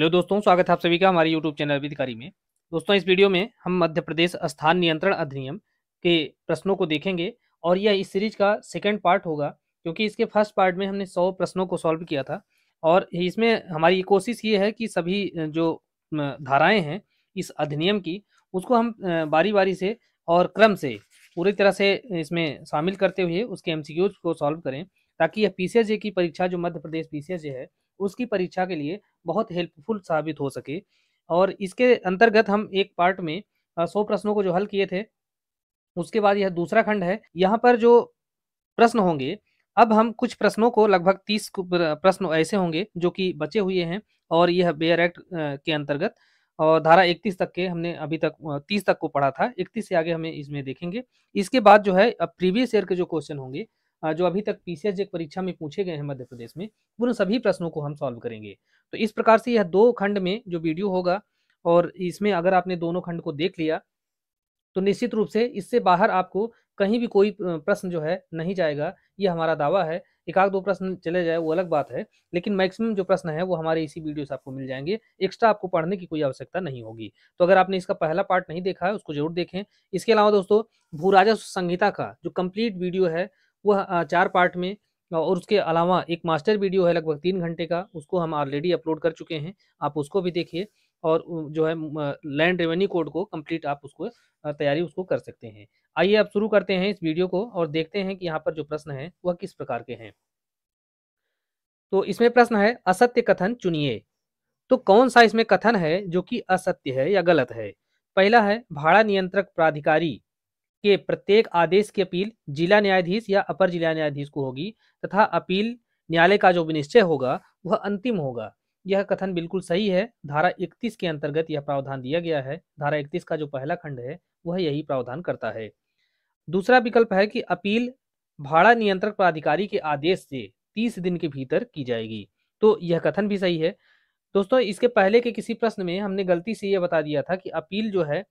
hello दोस्तों स्वागत है आप सभी का हमारे यूट्यूब चैनल अधिकारी में दोस्तों इस वीडियो में हम मध्य प्रदेश स्थान नियंत्रण अधिनियम के प्रश्नों को देखेंगे और यह इस सीरीज का सेकेंड पार्ट होगा क्योंकि इसके फर्स्ट पार्ट में हमने सौ प्रश्नों को सॉल्व किया था और इसमें हमारी कोशिश ये है कि सभी जो धाराएँ हैं इस अधिनियम की उसको हम बारी बारी से और क्रम से पूरी तरह से इसमें शामिल करते हुए उसके एम को सॉल्व करें ताकि यह पी की परीक्षा जो मध्य प्रदेश पी है उसकी परीक्षा के लिए बहुत हेल्पफुल साबित हो सके और इसके अंतर्गत हम एक पार्ट में सौ प्रश्नों को जो हल किए थे उसके बाद यह दूसरा खंड है यहाँ पर जो प्रश्न होंगे अब हम कुछ प्रश्नों को लगभग तीस प्रश्न ऐसे होंगे जो कि बचे हुए हैं और यह बेयर एक्ट के अंतर्गत और धारा 31 तक के हमने अभी तक 30 तक को पढ़ा था 31 से आगे हमें इसमें देखेंगे इसके बाद जो है अब प्रीवियस ईयर के जो क्वेश्चन होंगे जो अभी तक पीसीएस जे परीक्षा में पूछे गए हैं मध्य प्रदेश में उन सभी प्रश्नों को हम सॉल्व करेंगे तो इस प्रकार से यह दो खंड में जो वीडियो होगा और इसमें अगर आपने दोनों खंड को देख लिया तो निश्चित रूप से इससे बाहर आपको कहीं भी कोई प्रश्न जो है नहीं जाएगा ये हमारा दावा है एक आध दो प्रश्न चले जाए वो अलग बात है लेकिन मैक्सिमम जो प्रश्न है वो हमारे इसी वीडियो से आपको मिल जाएंगे एक्स्ट्रा आपको पढ़ने की कोई आवश्यकता नहीं होगी तो अगर आपने इसका पहला पार्ट नहीं देखा है उसको जरूर देखें इसके अलावा दोस्तों भू राजस्व संहिता का जो कम्प्लीट वीडियो है वह चार पार्ट में और उसके अलावा एक मास्टर वीडियो है लगभग तीन घंटे का उसको हम ऑलरेडी अपलोड कर चुके हैं आप उसको भी देखिए और जो है लैंड रेवेन्यू कोड को कंप्लीट आप उसको तैयारी उसको कर सकते हैं आइए आप शुरू करते हैं इस वीडियो को और देखते हैं कि यहाँ पर जो प्रश्न है वह किस प्रकार के हैं तो इसमें प्रश्न है असत्य कथन चुनिए तो कौन सा इसमें कथन है जो कि असत्य है या गलत है पहला है भाड़ा नियंत्रक प्राधिकारी के प्रत्येक आदेश की अपील जिला न्यायाधीश या अपर जिला न्यायाधीश को होगी तथा अपील न्यायालय का जो विनिश्चय होगा वह अंतिम होगा यह कथन बिल्कुल सही है धारा 31 के अंतर्गत यह प्रावधान दिया गया है धारा 31 का जो पहला खंड है वह यही प्रावधान करता है दूसरा विकल्प है कि अपील भाड़ा नियंत्रक प्राधिकारी के आदेश से 30 दिन के भीतर की जाएगी तो यह कथन भी सही है दोस्तों इसके पहले के किसी प्रश्न में हमने गलती से यह बता दिया था कि अपील जो है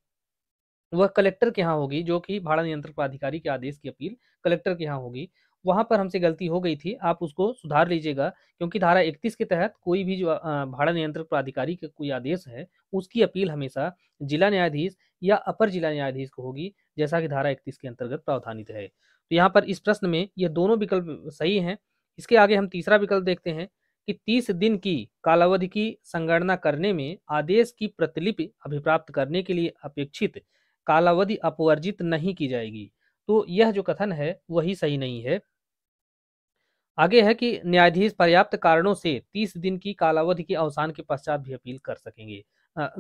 वह कलेक्टर के यहाँ होगी जो कि भाड़ा नियंत्रण प्राधिकारी के आदेश की अपील कलेक्टर के यहाँ होगी वहां पर हमसे गलती हो गई थी आप उसको सुधार लीजिएगा क्योंकि धारा 31 के तहत कोई भी जो भाड़ा नियंत्रण प्राधिकारी का कोई आदेश है उसकी अपील हमेशा जिला न्यायाधीश या अपर जिला न्यायाधीश को होगी जैसा कि धारा 31 के अंतर्गत प्रावधानित है तो यहाँ पर इस प्रश्न में ये दोनों विकल्प सही हैं इसके आगे हम तीसरा विकल्प देखते हैं कि तीस दिन की कालावधि की संगणना करने में आदेश की प्रतिलिपि अभिप्राप्त करने के लिए अपेक्षित कालावधि अपवर्जित नहीं की जाएगी तो यह जो कथन है वही सही नहीं है आगे है कि न्यायाधीश पर्याप्त कारणों से 30 दिन की कालावधि के अवसान के पश्चात भी अपील कर सकेंगे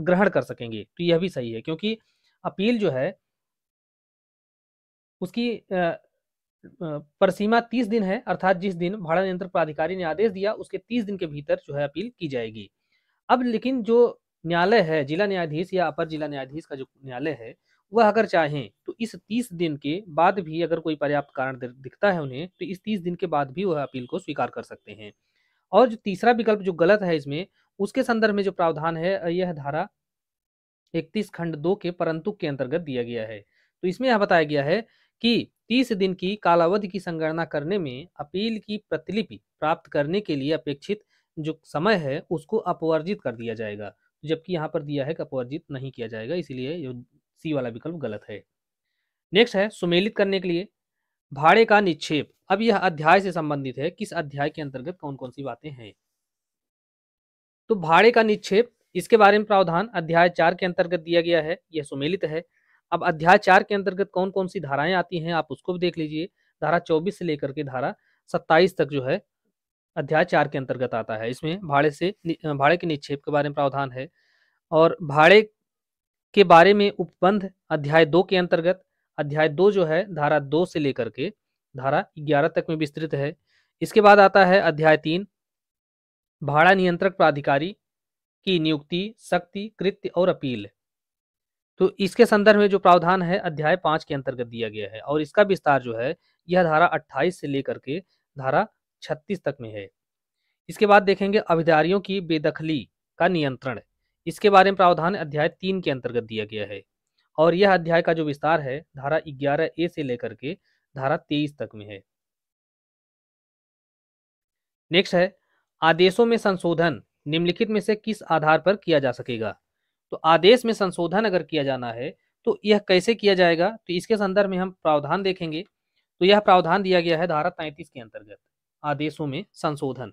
ग्रहण कर सकेंगे तो यह भी सही है क्योंकि अपील जो है उसकी परसीमा 30 दिन है अर्थात जिस दिन भाड़ा नियंत्रण प्राधिकारी ने आदेश दिया उसके 30 दिन के भीतर जो है अपील की जाएगी अब लेकिन जो न्यायालय है जिला न्यायाधीश या अपर जिला न्यायाधीश का जो न्यायालय है वह अगर चाहें तो इस तीस दिन के बाद भी अगर कोई पर्याप्त कारण दिखता है उन्हें तो इस तीस दिन के बाद भी वह अपील को स्वीकार कर सकते हैं और जो तीसरा विकल्प जो गलत है इसमें उसके संदर्भ में जो प्रावधान है यह धारा इकतीस खंड दो के परंतु के अंतर्गत दिया गया है तो इसमें यह बताया गया है कि तीस दिन की कालावधि की संगणना करने में अपील की प्रतिलिपि प्राप्त करने के लिए अपेक्षित जो समय है उसको अपवर्जित कर दिया जाएगा जबकि यहाँ पर दिया है कि अपवर्जित नहीं किया जाएगा इसलिए सी वाला विकल्प गलत है नेक्स्ट है सुमेलित करने के लिए भाड़े का निक्षेप अब यह अध्याय से संबंधित है किस अध्याय के अंतर्गत कौन कौन सी बातें हैं तो भाड़े का निक्षेप इसके बारे में प्रावधान अध्याय चार के अंतर्गत दिया गया है यह सुमेलित है अब अध्याय चार के अंतर्गत कौन कौन सी धाराएं आती हैं आप उसको भी देख लीजिए धारा चौबीस से लेकर के धारा सत्ताईस तक जो है अध्याय चार के अंतर्गत आता है इसमें भाड़े से भाड़े के निक्षेप के बारे में प्रावधान है और भाड़े के बारे में उपबंध अध्याय दो के अंतर्गत अध्याय दो जो है धारा दो से लेकर के धारा ग्यारह तक में विस्तृत है इसके बाद आता है अध्याय तीन भाड़ा नियंत्रक प्राधिकारी की नियुक्ति शक्ति कृत्य और अपील तो इसके संदर्भ में जो प्रावधान है अध्याय पांच के अंतर्गत दिया गया है और इसका विस्तार जो है यह धारा अट्ठाईस से लेकर के धारा छत्तीस तक में है इसके बाद देखेंगे अभिधारियों की बेदखली का नियंत्रण इसके बारे में प्रावधान अध्याय तीन के अंतर्गत दिया गया है और यह अध्याय का जो विस्तार है धारा ग्यारह ए से लेकर के धारा तेईस तक में है नेक्स्ट है आदेशों में संशोधन निम्नलिखित में से किस आधार पर किया जा सकेगा तो आदेश में संशोधन अगर किया जाना है तो यह कैसे किया जाएगा तो इसके संदर्भ में हम प्रावधान देखेंगे तो यह प्रावधान दिया गया है धारा तैतीस के अंतर्गत आदेशों में संशोधन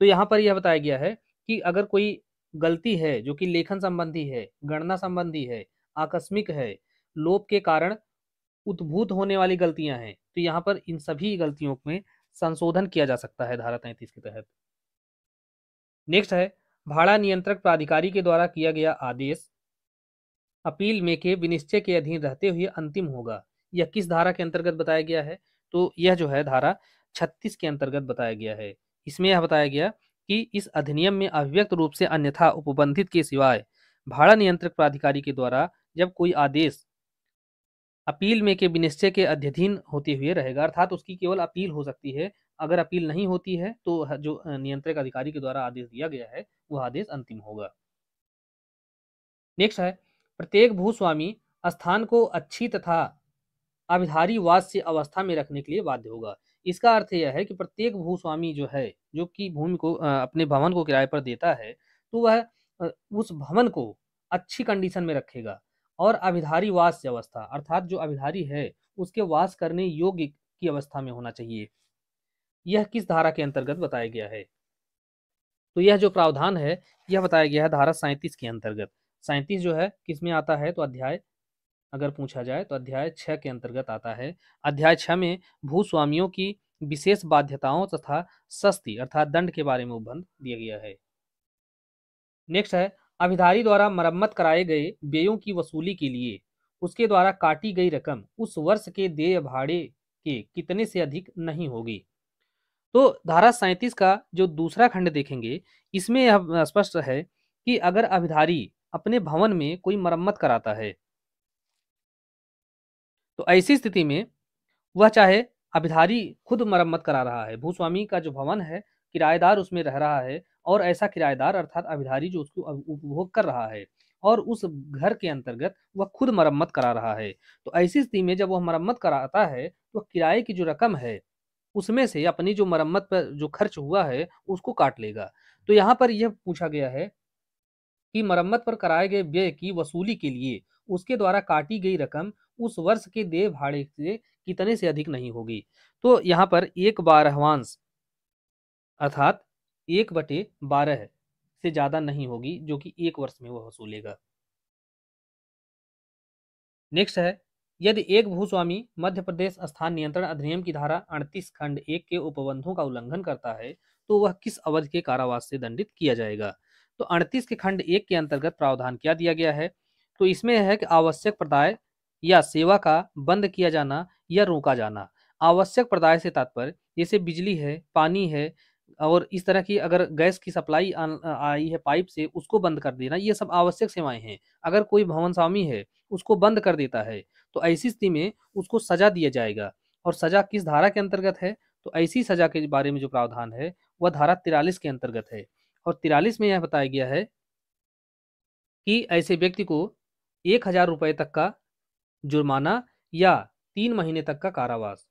तो यहाँ पर यह बताया गया है कि अगर कोई गलती है जो कि लेखन संबंधी है गणना संबंधी है आकस्मिक है लोप के कारण उद्भूत होने वाली गलतियां हैं तो यहाँ पर इन सभी गलतियों में संशोधन किया जा सकता है धारा तैतीस के तहत नेक्स्ट है भाड़ा नियंत्रक प्राधिकारी के द्वारा किया गया आदेश अपील में के विनिश्चय के अधीन रहते हुए अंतिम होगा यह किस धारा के अंतर्गत बताया गया है तो यह जो है धारा छत्तीस के अंतर्गत बताया गया है इसमें यह बताया गया कि इस अधिनियम में अभिव्यक्त रूप से अन्यथा उपबंधित के सिवाय भाड़ा नियंत्रक प्राधिकारी के द्वारा जब कोई आदेश अपील में के विनिश्चय के अध्यधीन होते हुए रहेगा अर्थात उसकी केवल अपील हो सकती है अगर अपील नहीं होती है तो जो नियंत्रक अधिकारी के द्वारा आदेश दिया गया है वह आदेश अंतिम होगा नेक्स्ट है प्रत्येक भूस्वामी स्थान को अच्छी तथा अभिधारी वाद से अवस्था में रखने के लिए बाध्य होगा इसका अर्थ यह है कि प्रत्येक भूस्वामी जो है जो कि भूमि को अपने भवन को किराए पर देता है तो वह उस भवन को अच्छी कंडीशन में रखेगा और अभिधारी वास अवस्था अर्थात जो अभिधारी है उसके वास करने योग्य की अवस्था में होना चाहिए यह किस धारा के अंतर्गत बताया गया है तो यह जो प्रावधान है यह बताया गया है धारा सैंतीस के अंतर्गत सैंतीस जो है किसमें आता है तो अध्याय अगर पूछा जाए तो अध्याय छः के अंतर्गत आता है अध्याय छः में भूस्वामियों की विशेष बाध्यताओं तथा सस्ती अर्थात दंड के बारे में उपबंध दिया गया है नेक्स्ट है अभिधारी द्वारा मरम्मत कराए गए व्ययों की वसूली के लिए उसके द्वारा काटी गई रकम उस वर्ष के देय भाड़े के कितने से अधिक नहीं होगी तो धारा सैंतीस का जो दूसरा खंड देखेंगे इसमें यह स्पष्ट है कि अगर अभिधारी अपने भवन में कोई मरम्मत कराता है तो ऐसी स्थिति में वह चाहे अभिधारी खुद मरम्मत करा रहा है भूस्वामी का जो भवन है किराएदार उसमें रह रहा है और ऐसा किराएदार अर्थात अभिधारी जो उसको उपभोग कर रहा है और उस घर के अंतर्गत वह खुद मरम्मत करा रहा है तो ऐसी स्थिति में जब वह मरम्मत कराता है तो किराए की जो रकम है उसमें से अपनी जो मरम्मत पर जो खर्च हुआ है उसको काट लेगा तो यहाँ पर यह पूछा गया है कि मरम्मत पर कराए गए व्यय की वसूली के लिए उसके द्वारा काटी गई रकम उस वर्ष के देय भाड़े से कितने से अधिक नहीं होगी तो यहाँ पर एक बारहवांश अर्थात एक बटे बारह से ज्यादा नहीं होगी जो कि एक वर्ष में वह वसूलेगा नेक्स्ट है यदि एक भूस्वामी मध्य प्रदेश स्थान नियंत्रण अधिनियम की धारा अड़तीस खंड एक के उपबंधों का उल्लंघन करता है तो वह किस अवधि के कारावास से दंडित किया जाएगा तो अड़तीस के खंड एक के अंतर्गत प्रावधान क्या दिया गया है तो इसमें है कि आवश्यक प्रदाय या सेवा का बंद किया जाना या रोका जाना आवश्यक प्रदाय से तात्पर्य जैसे बिजली है पानी है और इस तरह की अगर गैस की सप्लाई आई है पाइप से उसको बंद कर देना ये सब आवश्यक सेवाएं हैं अगर कोई भवन स्वामी है उसको बंद कर देता है तो ऐसी स्थिति में उसको सजा दिया जाएगा और सजा किस धारा के अंतर्गत है तो ऐसी सजा के बारे में जो प्रावधान है वह धारा तिरालीस के अंतर्गत है और तिरालीस में यह बताया गया है कि ऐसे व्यक्ति को एक हजार रुपये तक का जुर्माना या तीन महीने तक का कारावास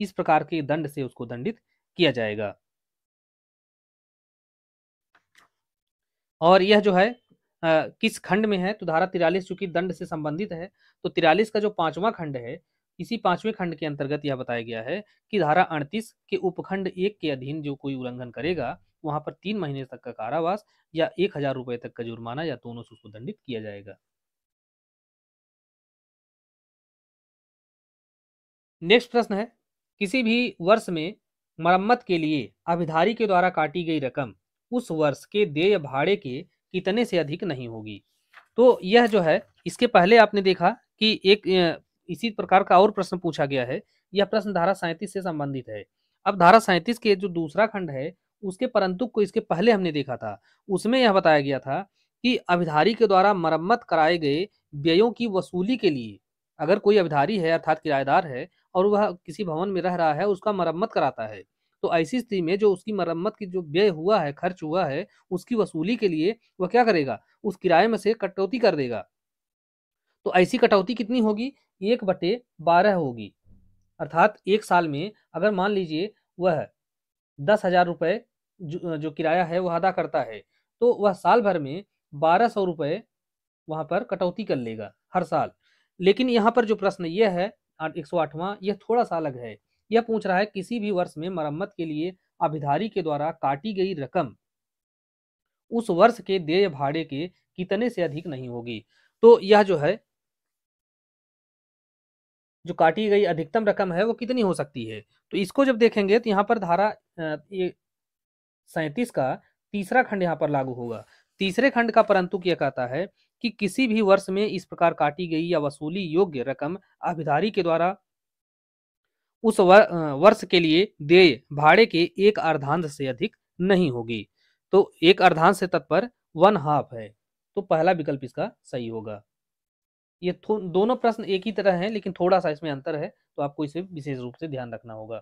इस प्रकार के दंड से उसको दंडित किया जाएगा और यह जो है आ, किस खंड में है तो धारा तिरालीस चूंकि दंड से संबंधित है तो तिरालीस का जो पांचवा खंड है इसी पांचवें खंड के अंतर्गत यह बताया गया है कि धारा अड़तीस के उपखंड एक के अधीन जो कोई उल्लंघन करेगा वहां पर तीन महीने तक का कारावास या एक हजार रुपए तक का जुर्माना या दोनों से उसको दंडित किया जाएगा नेक्स्ट प्रश्न है किसी भी वर्ष में मरम्मत के लिए अभिधारी के द्वारा काटी गई रकम उस वर्ष के देय भाड़े के कितने से अधिक नहीं होगी तो यह जो है इसके पहले आपने देखा कि एक इसी प्रकार का और प्रश्न पूछा गया है यह प्रश्न धारा सैंतीस से संबंधित है अब धारा सैंतीस के जो दूसरा खंड है उसके परंतु को इसके पहले हमने देखा था उसमें यह बताया गया था कि अभिधारी के द्वारा मरम्मत कराए गए व्ययों की वसूली के लिए अगर कोई अभिधारी है अर्थात किराएदार है और वह किसी भवन में रह रहा है उसका मरम्मत कराता है तो ऐसी स्थिति में जो उसकी मरम्मत की जो व्यय हुआ है खर्च हुआ है उसकी वसूली के लिए वह क्या करेगा उस किराए में से कटौती कर देगा तो ऐसी कटौती कितनी होगी एक बटे बारह होगी अर्थात एक साल में अगर मान लीजिए वह दस हजार रुपये जो, जो किराया है वह अदा करता है तो वह साल भर में बारह सौ रुपये वहाँ पर कटौती कर लेगा हर साल लेकिन यहाँ पर जो प्रश्न यह है एक सौ आठवां यह थोड़ा सा अलग है यह पूछ रहा है किसी भी वर्ष में मरम्मत के लिए अभिधारी के द्वारा काटी गई रकम उस वर्ष के देय भाड़े के कितने से अधिक नहीं होगी तो यह जो है जो काटी गई अधिकतम रकम है वो कितनी हो सकती है तो इसको जब देखेंगे तो यहाँ पर धारा सैतीस का तीसरा खंड यहाँ पर लागू होगा तीसरे खंड का परंतु क्या कहता है कि किसी भी वर्ष में इस प्रकार काटी गई या वसूली योग्य रकम अभिधारी के द्वारा उस वर्ष के लिए देय भाड़े के एक अर्धांश से अधिक नहीं होगी तो एक अर्धांश से तत्पर वन हाफ है तो पहला विकल्प इसका सही होगा ये दोनों प्रश्न एक ही तरह हैं लेकिन थोड़ा सा इसमें अंतर है तो आपको इसे विशेष रूप से ध्यान रखना होगा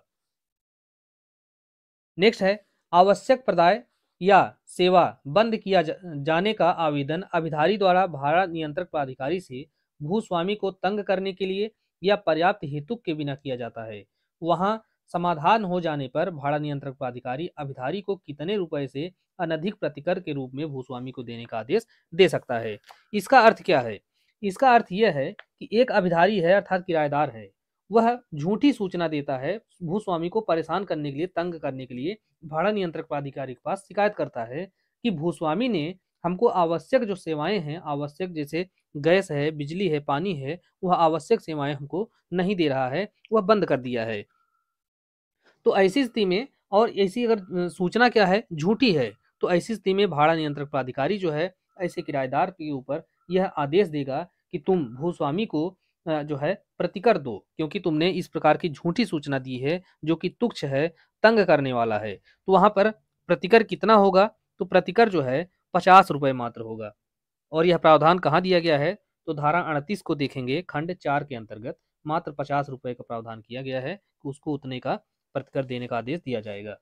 नेक्स्ट है आवश्यक प्रदाय या सेवा बंद किया जाने का आवेदन अभिधारी द्वारा भाड़ा नियंत्रक प्राधिकारी से भूस्वामी को तंग करने के लिए या पर्याप्त हेतु के बिना किया जाता है वहां समाधान हो जाने पर भाड़ा नियंत्रक प्राधिकारी अभिधारी को कितने रुपए से अनधिक प्रतिकर के रूप में भूस्वामी को देने का आदेश दे सकता है इसका अर्थ क्या है इसका अर्थ यह है कि एक अभिधारी है अर्थात किराएदार है वह झूठी सूचना देता है भूस्वामी को परेशान करने के लिए तंग करने के लिए भाड़ा नियंत्रक प्राधिकारी के पास शिकायत करता है कि भूस्वामी ने हमको आवश्यक जो सेवाएं हैं आवश्यक जैसे गैस है बिजली है पानी है वह आवश्यक सेवाएं हमको नहीं दे रहा है वह बंद कर दिया है तो ऐसी स्थिति में और ऐसी अगर सूचना क्या है झूठी है तो ऐसी स्थिति में भाड़ा नियंत्रक प्राधिकारी जो है ऐसे किराएदार के ऊपर यह आदेश देगा कि तुम भूस्वामी को जो है प्रतिकर दो क्योंकि तुमने इस प्रकार की झूठी सूचना दी है जो कि तुक्ष है तंग करने वाला है तो वहां पर प्रतिकर कितना होगा तो प्रतिकर जो है पचास रुपए मात्र होगा और यह प्रावधान कहाँ दिया गया है तो धारा अड़तीस को देखेंगे खंड चार के अंतर्गत मात्र पचास रुपए का प्रावधान किया गया है कि उसको उतने का प्रतिकर देने का आदेश दिया जाएगा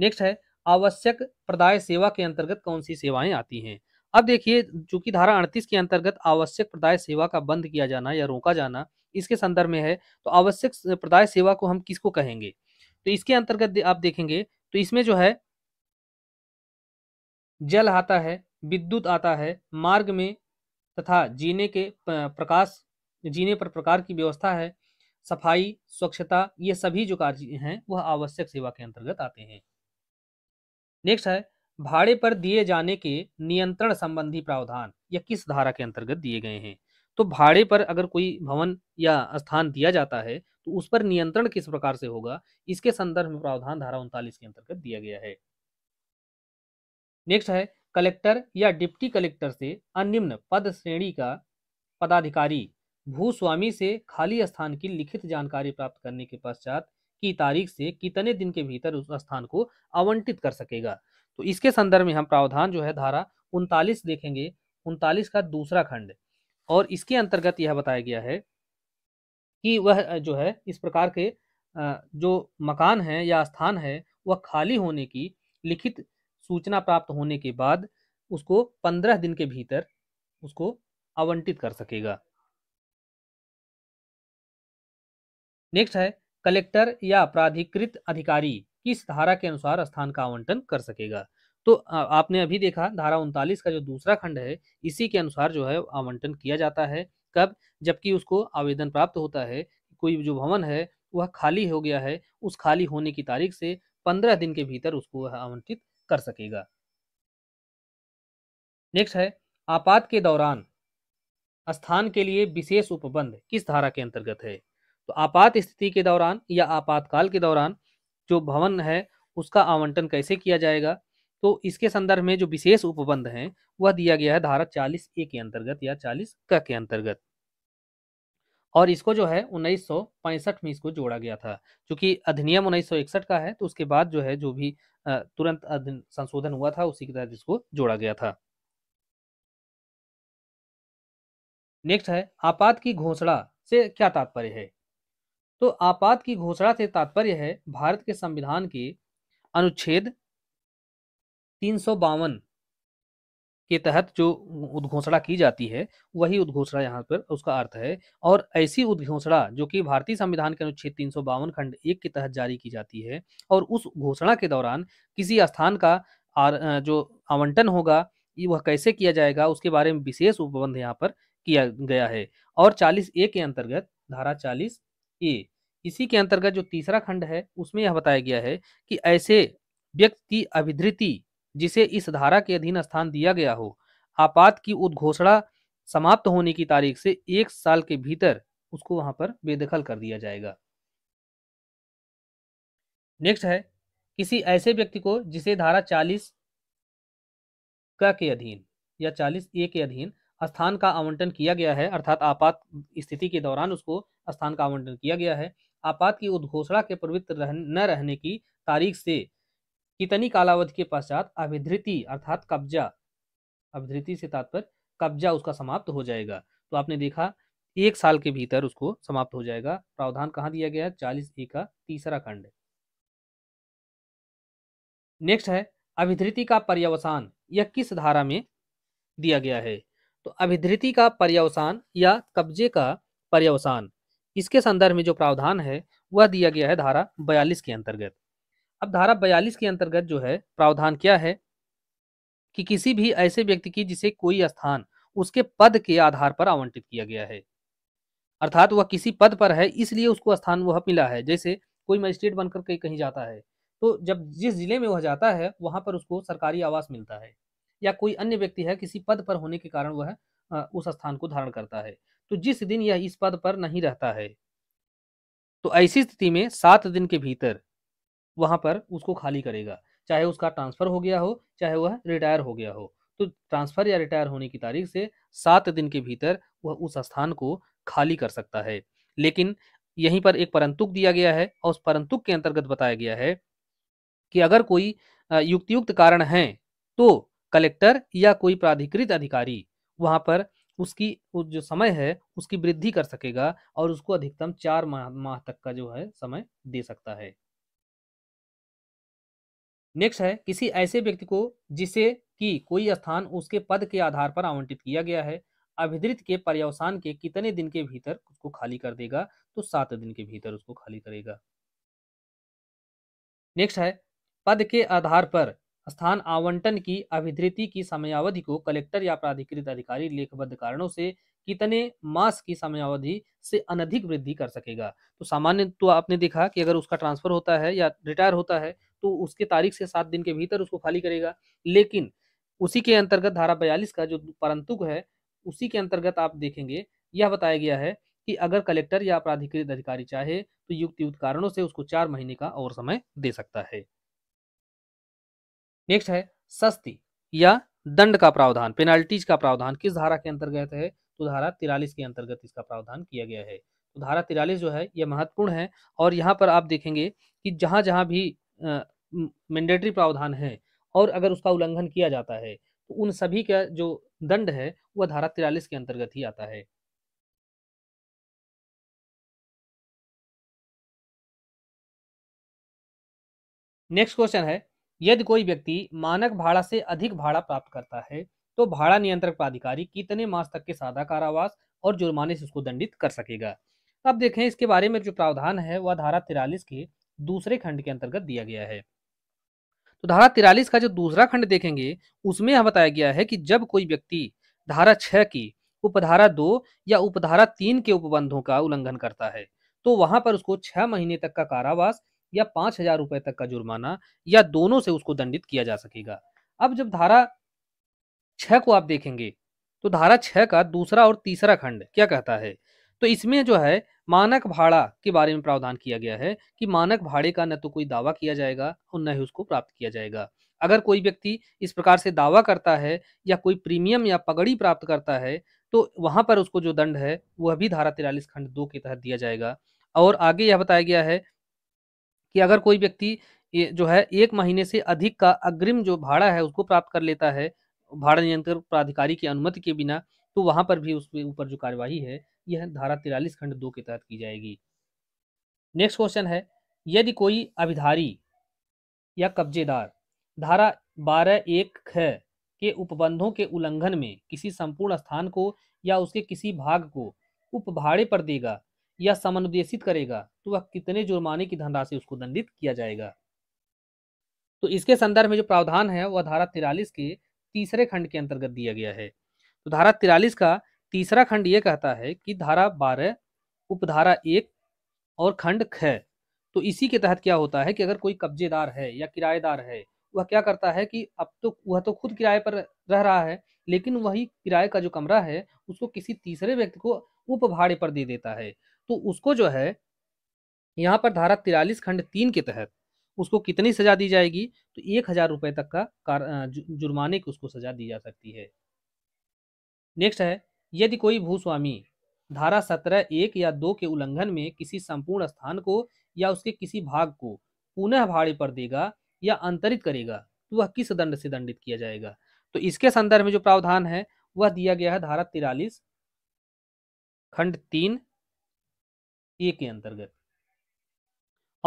नेक्स्ट है आवश्यक प्रदाय सेवा के अंतर्गत कौन सी सेवाएं आती हैं अब देखिए चूंकि धारा अड़तीस के अंतर्गत आवश्यक प्रदाय सेवा का बंद किया जाना या रोका जाना इसके संदर्भ में है तो आवश्यक प्रदाय सेवा को हम किसको कहेंगे तो इसके अंतर्गत आप देखेंगे तो इसमें जो है जल आता है विद्युत आता है मार्ग में तथा जीने के प्रकाश जीने पर प्रकार की व्यवस्था है सफाई स्वच्छता ये सभी जो कार्य हैं वह आवश्यक सेवा के अंतर्गत आते हैं नेक्स्ट है भाड़े पर दिए जाने के नियंत्रण संबंधी प्रावधान या किस धारा के अंतर्गत दिए गए हैं तो भाड़े पर अगर कोई भवन या स्थान दिया जाता है तो उस पर नियंत्रण किस प्रकार से होगा इसके संदर्भ में प्रावधान धारा उनतालीस के अंतर्गत दिया गया है नेक्स्ट है कलेक्टर या डिप्टी कलेक्टर से अनिम्न पद श्रेणी का पदाधिकारी भूस्वामी से खाली स्थान की लिखित जानकारी प्राप्त करने के पश्चात की तारीख से कितने दिन के भीतर उस स्थान को आवंटित कर सकेगा तो इसके संदर्भ में हम प्रावधान जो है धारा उनतालीस देखेंगे उनतालीस का दूसरा खंड और इसके अंतर्गत यह बताया गया है कि वह जो है इस प्रकार के जो मकान है या स्थान है वह खाली होने की लिखित सूचना प्राप्त होने के बाद उसको पंद्रह दिन के भीतर उसको आवंटित कर सकेगा नेक्स्ट है कलेक्टर या प्राधिकृत अधिकारी किस धारा के अनुसार स्थान का आवंटन कर सकेगा तो आपने अभी देखा धारा उनतालीस का जो दूसरा खंड है इसी के अनुसार जो है आवंटन किया जाता है कब जबकि उसको आवेदन प्राप्त होता है कोई जो भवन है वह खाली हो गया है उस खाली होने की तारीख से पंद्रह दिन के भीतर उसको वह आवंटित कर सकेगा नेक्स्ट है आपात के दौरान स्थान के लिए विशेष उपबंध किस धारा के अंतर्गत है तो आपात स्थिति के दौरान या आपातकाल के दौरान जो भवन है उसका आवंटन कैसे किया जाएगा तो इसके संदर्भ में जो विशेष उपबंध है वह दिया गया है धारा चालीस ए के अंतर्गत या चालीस क के अंतर्गत और इसको जो है 1965 में इसको जोड़ा गया था क्योंकि अधिनियम 1961 का है तो उसके बाद जो है जो भी तुरंत संशोधन हुआ था उसी के तहत इसको जोड़ा गया था नेक्स्ट है आपात की घोषणा से क्या तात्पर्य है तो आपात की घोषणा से तात्पर्य है भारत के संविधान के अनुच्छेद तीन के तहत जो उद्घोषणा की जाती है वही उद्घोषणा यहाँ पर उसका अर्थ है और ऐसी उद्घोषणा जो कि भारतीय संविधान के अनुच्छेद तीन खंड एक के तहत जारी की जाती है और उस घोषणा के दौरान किसी स्थान का आर, जो आवंटन होगा वह कैसे किया जाएगा उसके बारे में विशेष उपबंध यहाँ पर किया गया है और चालीस ए के अंतर्गत धारा चालीस ए इसी के अंतर्गत जो तीसरा खंड है उसमें यह बताया गया है कि ऐसे व्यक्ति की अभिधृति जिसे इस धारा के अधीन स्थान दिया गया हो आपात की उद्घोषणा समाप्त होने की तारीख से एक साल के भीतर उसको वहां पर बेदखल कर दिया जाएगा नेक्स्ट है किसी ऐसे व्यक्ति को जिसे धारा चालीस का के अधीन या चालीस ए के अधीन स्थान का आवंटन किया गया है अर्थात आपात स्थिति के दौरान उसको स्थान का आवंटन किया गया है आपात की उद्घोषणा के प्रवृत्त रह, न रहने की तारीख से कितनी कालावधि के पश्चात अभिधृति अर्थात कब्जा अभिधृति से तात्पर्य कब्जा उसका समाप्त हो जाएगा तो आपने देखा एक साल के भीतर उसको समाप्त हो जाएगा प्रावधान कहाँ दिया गया है चालीस ए का तीसरा खंड नेक्स्ट है अभिधृति का पर्यावसान यह किस धारा में दिया गया है तो अभिधृति का पर्यावसान या कब्जे का पर्यावसान इसके संदर्भ में जो प्रावधान है वह दिया गया है धारा बयालीस के अंतर्गत अब धारा बयालीस के अंतर्गत जो है प्रावधान क्या है कि किसी भी ऐसे व्यक्ति की जिसे कोई स्थान उसके पद के आधार पर आवंटित किया गया है अर्थात वह किसी पद पर है इसलिए उसको स्थान वह मिला है जैसे कोई मजिस्ट्रेट बनकर कहीं कहीं जाता है तो जब जिस जिले में वह जाता है वहां पर उसको सरकारी आवास मिलता है या कोई अन्य व्यक्ति है किसी पद पर होने के कारण वह उस स्थान को धारण करता है तो जिस दिन यह इस पद पर नहीं रहता है तो ऐसी स्थिति में सात दिन के भीतर वहां पर उसको खाली करेगा चाहे उसका ट्रांसफर हो गया हो चाहे वह रिटायर हो गया हो तो ट्रांसफर या रिटायर होने की तारीख से सात दिन के भीतर वह उस स्थान को खाली कर सकता है लेकिन यहीं पर एक परंतुक दिया गया है और उस परंतुक के अंतर्गत बताया गया है कि अगर कोई युक्तियुक्त कारण है तो कलेक्टर या कोई प्राधिकृत अधिकारी वहाँ पर उसकी उस जो समय है उसकी वृद्धि कर सकेगा और उसको अधिकतम चार माह माह तक का जो है समय दे सकता है नेक्स्ट है किसी ऐसे व्यक्ति को जिसे कि कोई स्थान उसके पद के आधार पर आवंटित किया गया है अभिद्रित के पर्यावसान के कितने दिन के भीतर उसको खाली कर देगा तो सात दिन के भीतर उसको खाली करेगा नेक्स्ट है पद के आधार पर स्थान आवंटन की अभिधृति की समयावधि को कलेक्टर या प्राधिकृत अधिकारी लेखबद्ध कारणों से कितने मास की समयावधि से अनधिक वृद्धि कर सकेगा तो सामान्य तो आपने देखा कि अगर उसका ट्रांसफर होता है या रिटायर होता है तो उसके तारीख से सात दिन के भीतर उसको खाली करेगा लेकिन उसी के अंतर्गत धारा बयालीस का जो परंतु है उसी के अंतर्गत आप देखेंगे यह बताया गया है कि अगर कलेक्टर या प्राधिकृत अधिकारी चाहे तो युक्त युक्त कारणों से उसको चार महीने का और समय दे सकता है नेक्स्ट है सस्ती या दंड का प्रावधान पेनाल्टीज का प्रावधान किस धारा के अंतर्गत है तो धारा तिरालीस के अंतर्गत इसका प्रावधान किया गया है तो धारा तिरालीस जो है यह महत्वपूर्ण है और यहाँ पर आप देखेंगे कि जहाँ जहाँ भी मैंडेटरी प्रावधान है और अगर उसका उल्लंघन किया जाता है तो उन सभी का जो दंड है वह धारा तिरालीस के अंतर्गत ही आता है नेक्स्ट क्वेश्चन है यदि कोई व्यक्ति मानक भाड़ा से अधिक भाड़ा प्राप्त करता है तो भाड़ा नियंत्रक प्राधिकारी कितने मास तक के सादा कारावास और जुर्माने से उसको दंडित कर सकेगा अब देखें इसके बारे में जो प्रावधान है वह धारा तिरालीस के दूसरे खंड के अंतर्गत दिया गया है तो धारा तिरालीस का जो दूसरा खंड देखेंगे उसमें यह बताया गया है कि जब कोई व्यक्ति धारा छह की उपधारा दो या उपधारा तीन के उपबंधों का उल्लंघन करता है तो वहां पर उसको छह महीने तक का कारावास या पांच हजार रुपए तक का जुर्माना या दोनों से उसको दंडित किया जा सकेगा अब जब धारा छह को आप देखेंगे तो धारा छह का दूसरा और तीसरा खंड क्या कहता है तो इसमें जो है मानक भाड़ा के बारे में प्रावधान किया गया है कि मानक भाड़े का न तो कोई दावा किया जाएगा और न ही उसको प्राप्त किया जाएगा अगर कोई व्यक्ति इस प्रकार से दावा करता है या कोई प्रीमियम या पगड़ी प्राप्त करता है तो वहां पर उसको जो दंड है वह भी धारा तिरालीस खंड दो के तहत दिया जाएगा और आगे यह बताया गया है कि अगर कोई व्यक्ति जो है एक महीने से अधिक का अग्रिम जो भाड़ा है उसको प्राप्त कर लेता है भाड़ा नियंत्रण प्राधिकारी की अनुमति के बिना तो वहां पर भी उसके ऊपर जो कार्यवाही है यह धारा तिरालीस खंड दो के तहत की जाएगी नेक्स्ट क्वेश्चन है यदि कोई अभिधारी या कब्जेदार धारा बारह एक ख के उपबंधों के उल्लंघन में किसी संपूर्ण स्थान को या उसके किसी भाग को उपभाड़े पर देगा या समानुदेशित करेगा तो वह कितने जुर्माने की धनराशि उसको दंडित किया जाएगा तो इसके संदर्भ में जो प्रावधान है वह धारा तिरालीस के तीसरे खंड के अंतर्गत दिया गया है तो धारा तिरालीस का तीसरा खंड यह कहता है कि धारा बारह उपधारा एक और खंड ख तो इसी के तहत क्या होता है कि अगर कोई कब्जेदार है या किराएदार है वह क्या करता है कि अब तो वह तो खुद किराए पर रह रहा है लेकिन वही किराए का जो कमरा है उसको किसी तीसरे व्यक्ति को उपभाड़े पर दे देता है तो उसको जो है यहाँ पर धारा तिरालीस खंड तीन के तहत उसको कितनी सजा दी जाएगी तो एक हजार रुपये तक का जुर्माने की उसको सजा दी जा सकती है नेक्स्ट है यदि कोई भूस्वामी धारा सत्रह एक या दो के उल्लंघन में किसी संपूर्ण स्थान को या उसके किसी भाग को पुनः भाड़े पर देगा या अंतरित करेगा तो वह किस दंड से दंडित किया जाएगा तो इसके संदर्भ में जो प्रावधान है वह दिया गया है धारा तिरालीस खंड तीन ए के अंतर्गत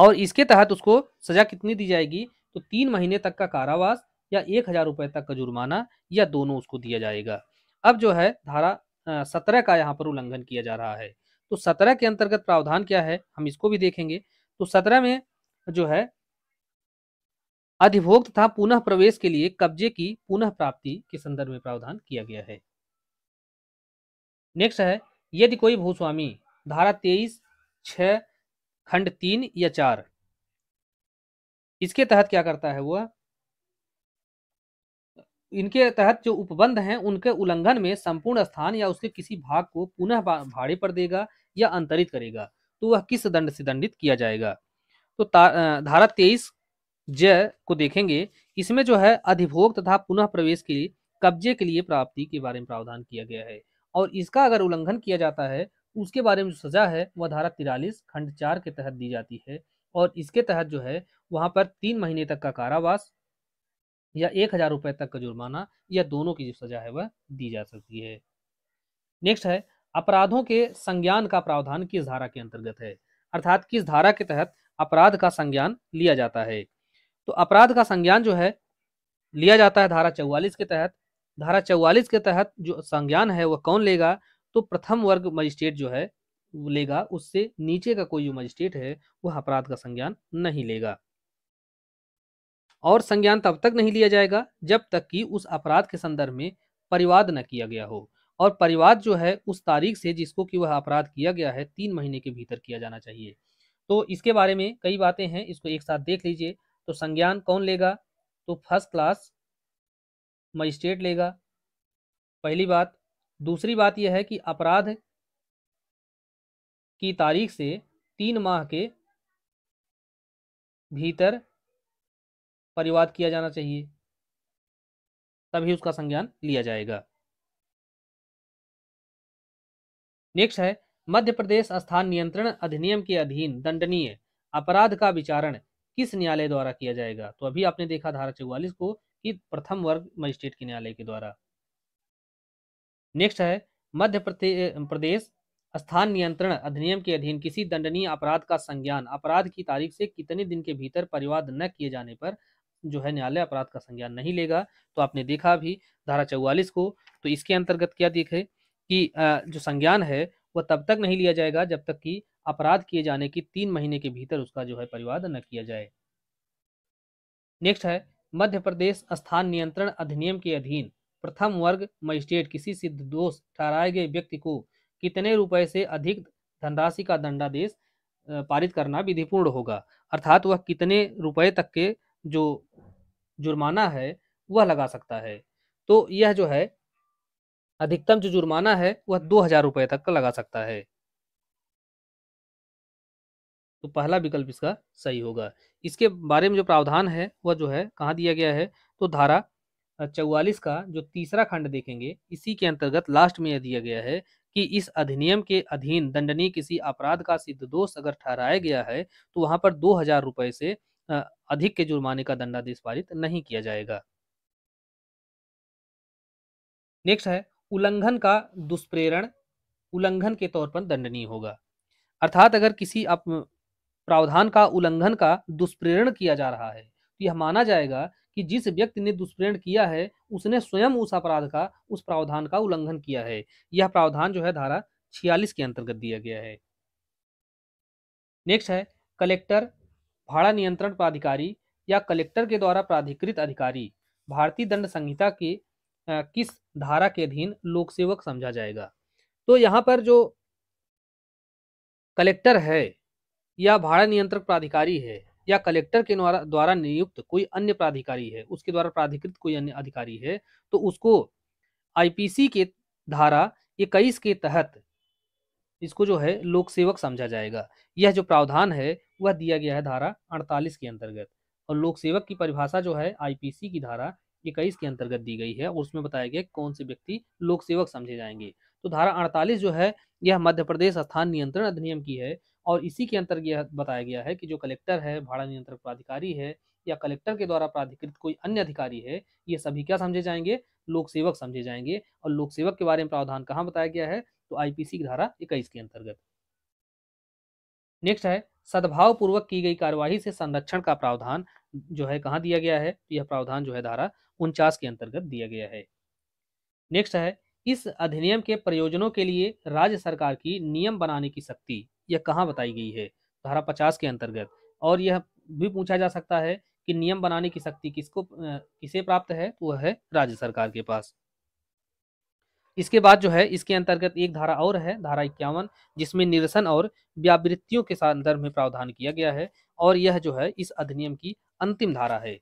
और इसके तहत उसको सजा कितनी दी जाएगी तो तीन महीने तक का कारावास या एक हजार रुपए तक का जुर्माना या दोनों उसको दिया जाएगा अब जो है धारा सत्रह का यहाँ पर उल्लंघन किया जा रहा है तो सत्रह के अंतर्गत प्रावधान क्या है हम इसको भी देखेंगे तो सत्रह में जो है अधिभोग तथा पुनः प्रवेश के लिए कब्जे की पुनः प्राप्ति के संदर्भ में प्रावधान किया गया है नेक्स्ट है यदि कोई भूस्वामी धारा तेईस छ खंड तीन या चार इसके तहत क्या करता है वह इनके तहत जो उपबंध हैं उनके उल्लंघन में संपूर्ण स्थान या उसके किसी भाग को पुनः भाड़े पर देगा या अंतरित करेगा तो वह किस दंड से दंडित किया जाएगा तो धारा तेईस जय को देखेंगे इसमें जो है अधिभोग तथा पुनः प्रवेश के कब्जे के लिए प्राप्ति के बारे में प्रावधान किया गया है और इसका अगर उल्लंघन किया जाता है उसके बारे में जो सजा है वह धारा तिरालीस खंड चार के तहत दी जाती है और इसके तहत जो है वहाँ पर तीन महीने तक का कारावास या एक हजार रुपये तक का जुर्माना या दोनों की जो सजा है वह दी जा सकती है नेक्स्ट है अपराधों के संज्ञान का प्रावधान किस धारा के अंतर्गत है अर्थात किस धारा के तहत अपराध का संज्ञान लिया जाता है तो अपराध का संज्ञान जो है लिया जाता है धारा चौवालीस के तहत धारा चौवालीस के तहत जो संज्ञान है वह कौन लेगा तो प्रथम वर्ग मजिस्ट्रेट जो है लेगा उससे नीचे का कोई जो मजिस्ट्रेट है वह अपराध का संज्ञान नहीं लेगा और संज्ञान तब तक नहीं लिया जाएगा जब तक कि उस अपराध के संदर्भ में परिवाद न किया गया हो और परिवाद जो है उस तारीख से जिसको कि वह अपराध किया गया है तीन महीने के भीतर किया जाना चाहिए तो इसके बारे में कई बातें हैं इसको एक साथ देख लीजिए तो संज्ञान कौन लेगा तो फर्स्ट क्लास मजिस्ट्रेट लेगा पहली बात दूसरी बात यह है कि अपराध की तारीख से तीन माह के भीतर परिवाद किया जाना चाहिए तभी उसका संज्ञान लिया जाएगा नेक्स्ट है मध्य प्रदेश स्थान नियंत्रण अधिनियम के अधीन दंडनीय अपराध का विचारण किस न्यायालय द्वारा किया जाएगा तो अभी आपने देखा धारा चौवालीस को कि प्रथम वर्ग मजिस्ट्रेट के न्यायालय के द्वारा नेक्स्ट है मध्य प्रदेश स्थान नियंत्रण अधिनियम के अधीन किसी दंडनीय अपराध का संज्ञान अपराध की तारीख से कितने दिन के भीतर परिवाद न किए जाने पर जो है न्यायालय अपराध का संज्ञान नहीं लेगा तो आपने देखा अभी धारा चौवालीस को तो इसके अंतर्गत क्या देखे कि जो संज्ञान है वह तब तक नहीं लिया जाएगा जब तक कि अपराध किए जाने की तीन महीने के भीतर उसका जो है परिवाद न किया जाए नेक्स्ट है मध्य प्रदेश स्थान नियंत्रण अधिनियम के अधीन प्रथम वर्ग मजिस्ट्रेट किसी सिद्ध दोष ठहराए गए व्यक्ति को कितने रुपए से अधिक धनराशि का दंडादेश पारित करना विधिपूर्ण होगा अर्थात वह कितने रुपए तक के जो जुर्माना है वह लगा सकता है तो यह जो है अधिकतम जो जुर्माना है वह दो हजार रुपए तक का लगा सकता है तो पहला विकल्प इसका सही होगा इसके बारे में जो प्रावधान है वह जो है कहाँ दिया गया है तो धारा चौवालीस का जो तीसरा खंड देखेंगे इसी के अंतर्गत लास्ट में यह दिया गया है कि इस अधिनियम के अधीन दंडनीय किसी अपराध का सिद्ध दोष अगर ठहराया गया है तो वहां पर दो हजार रुपए से अधिक के जुर्माने का दंडादेश पारित नहीं किया जाएगा नेक्स्ट है उल्लंघन का दुष्प्रेरण उल्लंघन के तौर पर दंडनीय होगा अर्थात अगर किसी प्रावधान का उल्लंघन का दुष्प्रेरण किया जा रहा है तो यह माना जाएगा कि जिस व्यक्ति ने दुष्प्रेरण किया है उसने स्वयं उस अपराध का उस प्रावधान का उल्लंघन किया है यह प्रावधान जो है धारा छियालीस के अंतर्गत दिया गया है नेक्स्ट है कलेक्टर भाड़ा नियंत्रण प्राधिकारी या कलेक्टर के द्वारा प्राधिकृत अधिकारी भारतीय दंड संहिता के किस धारा के अधीन लोक सेवक समझा जाएगा तो यहाँ पर जो कलेक्टर है या भाड़ा नियंत्रक प्राधिकारी है या कलेक्टर के द्वारा नियुक्त कोई अन्य प्राधिकारी है उसके द्वारा प्राधिकृत कोई अन्य अधिकारी है तो उसको आईपीसी के धारा इक्कीस के तहत इसको जो है लोक सेवक समझा जाएगा यह जो प्रावधान है वह दिया गया है धारा 48 के अंतर्गत और लोक सेवक की परिभाषा जो है आईपीसी की धारा इक्कीस के अंतर्गत दी गई है और उसमें बताया गया कौन से व्यक्ति लोक सेवक समझे जाएंगे तो धारा 48 जो है यह मध्य प्रदेश स्थान नियंत्रण अधिनियम की है और इसी के अंतर्गत बताया गया है कि जो कलेक्टर है भाड़ा नियंत्रक प्राधिकारी है या कलेक्टर के द्वारा प्राधिकृत कोई अन्य अधिकारी है ये सभी क्या समझे जाएंगे लोक सेवक समझे जाएंगे और लोक सेवक के बारे में प्रावधान कहाँ बताया गया है तो आईपीसी की धारा इक्कीस के अंतर्गत नेक्स्ट है सद्भाव पूर्वक की गई कार्यवाही से संरक्षण का प्रावधान जो है कहाँ दिया गया है तो यह प्रावधान जो है धारा उनचास के अंतर्गत दिया गया है नेक्स्ट है इस अधिनियम के प्रयोजनों के लिए राज्य सरकार की नियम बनाने की शक्ति यह कहाँ बताई गई है धारा पचास के अंतर्गत और यह भी पूछा जा सकता है कि नियम बनाने की शक्ति किसको किसे प्राप्त है तो वह है राज्य सरकार के पास इसके बाद जो है इसके अंतर्गत एक धारा और है धारा इक्यावन जिसमें निरसन और व्यावृत्तियों के संदर्भ में प्रावधान किया गया है और यह जो है इस अधिनियम की अंतिम धारा है